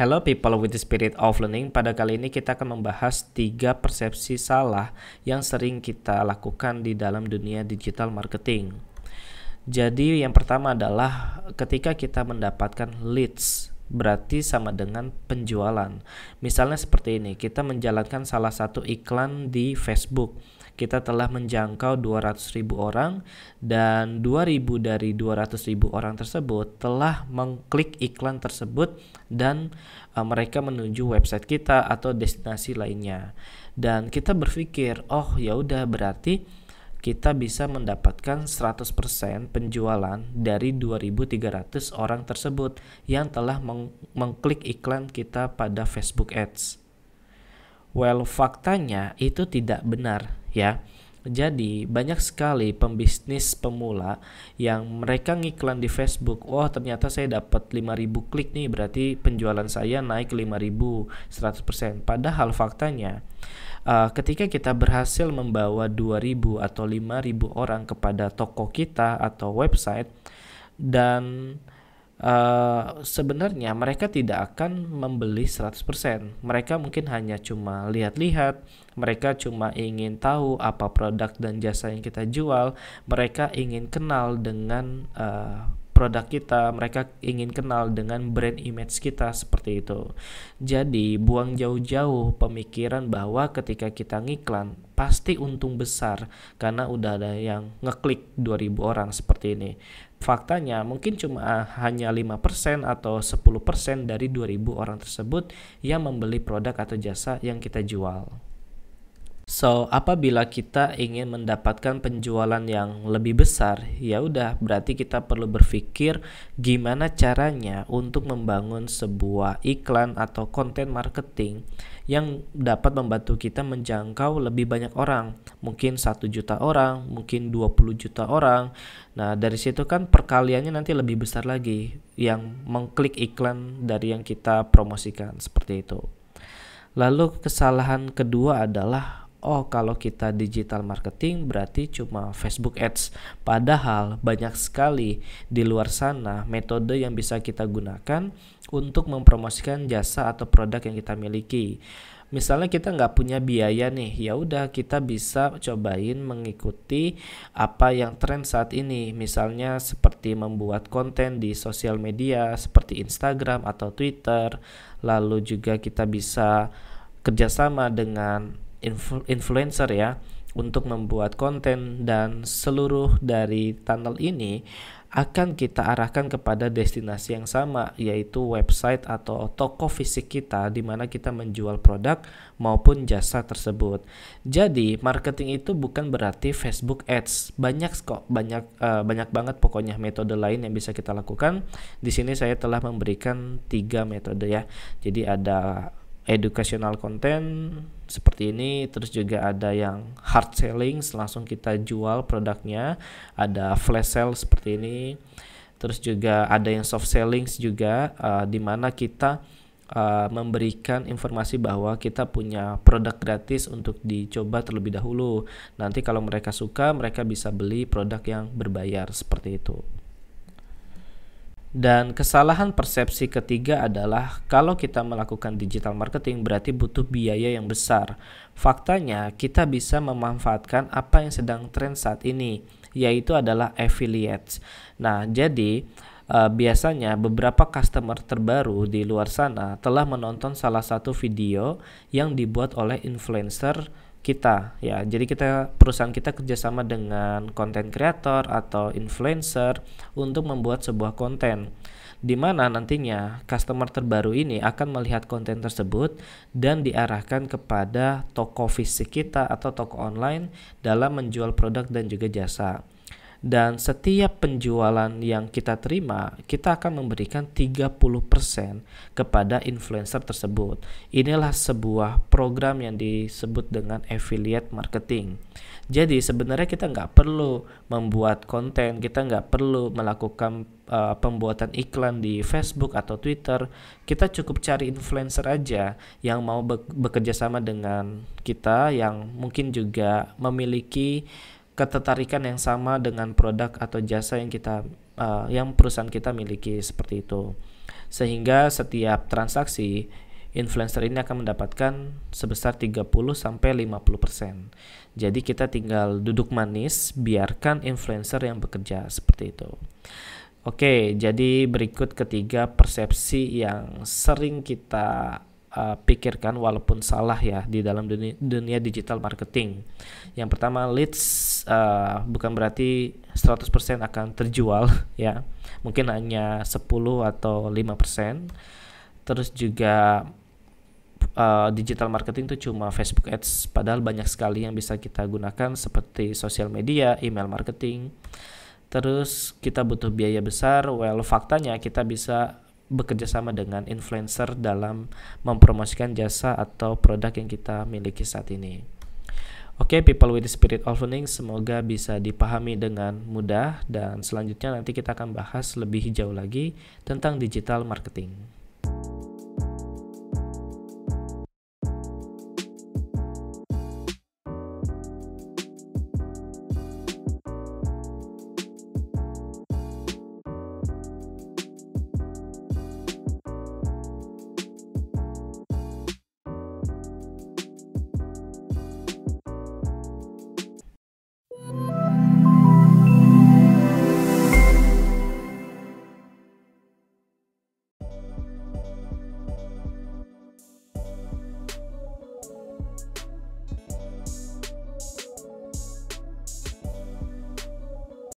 Hello people with the spirit of learning. Pada kali ini kita akan membahas tiga persepsi salah yang sering kita lakukan di dalam dunia digital marketing. Jadi yang pertama adalah ketika kita mendapatkan leads berarti sama dengan penjualan. Misalnya seperti ini, kita menjalankan salah satu iklan di Facebook. Kita telah menjangkau 200.000 orang dan 2.000 dari 200.000 orang tersebut telah mengklik iklan tersebut dan uh, mereka menuju website kita atau destinasi lainnya. Dan kita berpikir, "Oh, ya udah berarti kita bisa mendapatkan 100% penjualan dari 2300 orang tersebut yang telah meng mengklik iklan kita pada Facebook Ads. Well, faktanya itu tidak benar ya. Jadi banyak sekali pembisnis pemula yang mereka ngiklan di Facebook, wah oh, ternyata saya dapat 5000 klik nih, berarti penjualan saya naik 5000 100%. Padahal faktanya uh, ketika kita berhasil membawa 2000 atau 5000 orang kepada toko kita atau website dan Eh, sebenarnya mereka tidak akan membeli 100%. Mereka mungkin hanya cuma lihat-lihat, mereka cuma ingin tahu apa produk dan jasa yang kita jual, mereka ingin kenal dengan uh, produk kita, mereka ingin kenal dengan brand image kita seperti itu. Jadi, buang jauh-jauh pemikiran bahwa ketika kita ngiklan pasti untung besar karena udah ada yang ngeklik 2000 orang seperti ini. Faktanya mungkin cuma ah, hanya 5% atau 10% dari 2000 orang tersebut yang membeli produk atau jasa yang kita jual. So, apabila kita ingin mendapatkan penjualan yang lebih besar, ya udah berarti kita perlu berpikir gimana caranya untuk membangun sebuah iklan atau konten marketing yang dapat membantu kita menjangkau lebih banyak orang, mungkin satu juta orang, mungkin 20 juta orang. Nah, dari situ kan perkaliannya nanti lebih besar lagi yang mengklik iklan dari yang kita promosikan seperti itu. Lalu kesalahan kedua adalah oh kalau kita digital marketing berarti cuma Facebook Ads. Padahal banyak sekali di luar sana metode yang bisa kita gunakan untuk mempromosikan jasa atau produk yang kita miliki. Misalnya kita nggak punya biaya nih, ya udah kita bisa cobain mengikuti apa yang tren saat ini. Misalnya seperti membuat konten di sosial media seperti Instagram atau Twitter, lalu juga kita bisa kerjasama dengan influ influencer ya untuk membuat konten dan seluruh dari tunnel ini akan kita arahkan kepada destinasi yang sama yaitu website atau toko fisik kita di mana kita menjual produk maupun jasa tersebut. Jadi, marketing itu bukan berarti Facebook Ads. Banyak kok, banyak uh, banyak banget pokoknya metode lain yang bisa kita lakukan. Di sini saya telah memberikan tiga metode ya. Jadi ada educational content seperti ini terus juga ada yang hard selling langsung kita jual produknya ada flash sale seperti ini terus juga ada yang soft selling juga uh, di mana kita uh, memberikan informasi bahwa kita punya produk gratis untuk dicoba terlebih dahulu nanti kalau mereka suka mereka bisa beli produk yang berbayar seperti itu dan kesalahan persepsi ketiga adalah kalau kita melakukan digital marketing berarti butuh biaya yang besar. Faktanya kita bisa memanfaatkan apa yang sedang tren saat ini, yaitu adalah affiliates. Nah, jadi uh, biasanya beberapa customer terbaru di luar sana telah menonton salah satu video yang dibuat oleh influencer kita ya jadi kita perusahaan kita kerjasama dengan konten kreator atau influencer untuk membuat sebuah konten di mana nantinya customer terbaru ini akan melihat konten tersebut dan diarahkan kepada toko fisik kita atau toko online dalam menjual produk dan juga jasa dan setiap penjualan yang kita terima kita akan memberikan 30% kepada influencer tersebut. Inilah sebuah program yang disebut dengan affiliate marketing. Jadi sebenarnya kita nggak perlu membuat konten, kita nggak perlu melakukan uh, pembuatan iklan di Facebook atau Twitter. Kita cukup cari influencer aja yang mau be bekerja sama dengan kita, yang mungkin juga memiliki ketertarikan yang sama dengan produk atau jasa yang kita uh, yang perusahaan kita miliki seperti itu. Sehingga setiap transaksi influencer ini akan mendapatkan sebesar 30 sampai 50%. Jadi kita tinggal duduk manis, biarkan influencer yang bekerja seperti itu. Oke, jadi berikut ketiga persepsi yang sering kita uh, pikirkan walaupun salah ya di dalam dunia, dunia digital marketing. Yang pertama leads uh, bukan berarti 100% akan terjual ya. Mungkin hanya 10 atau 5%. Terus juga uh, digital marketing itu cuma Facebook Ads padahal banyak sekali yang bisa kita gunakan seperti sosial media, email marketing. Terus kita butuh biaya besar, well faktanya kita bisa bekerja sama dengan influencer dalam mempromosikan jasa atau produk yang kita miliki saat ini. Oke, okay, people with the spirit of learning semoga bisa dipahami dengan mudah dan selanjutnya nanti kita akan bahas lebih jauh lagi tentang digital marketing.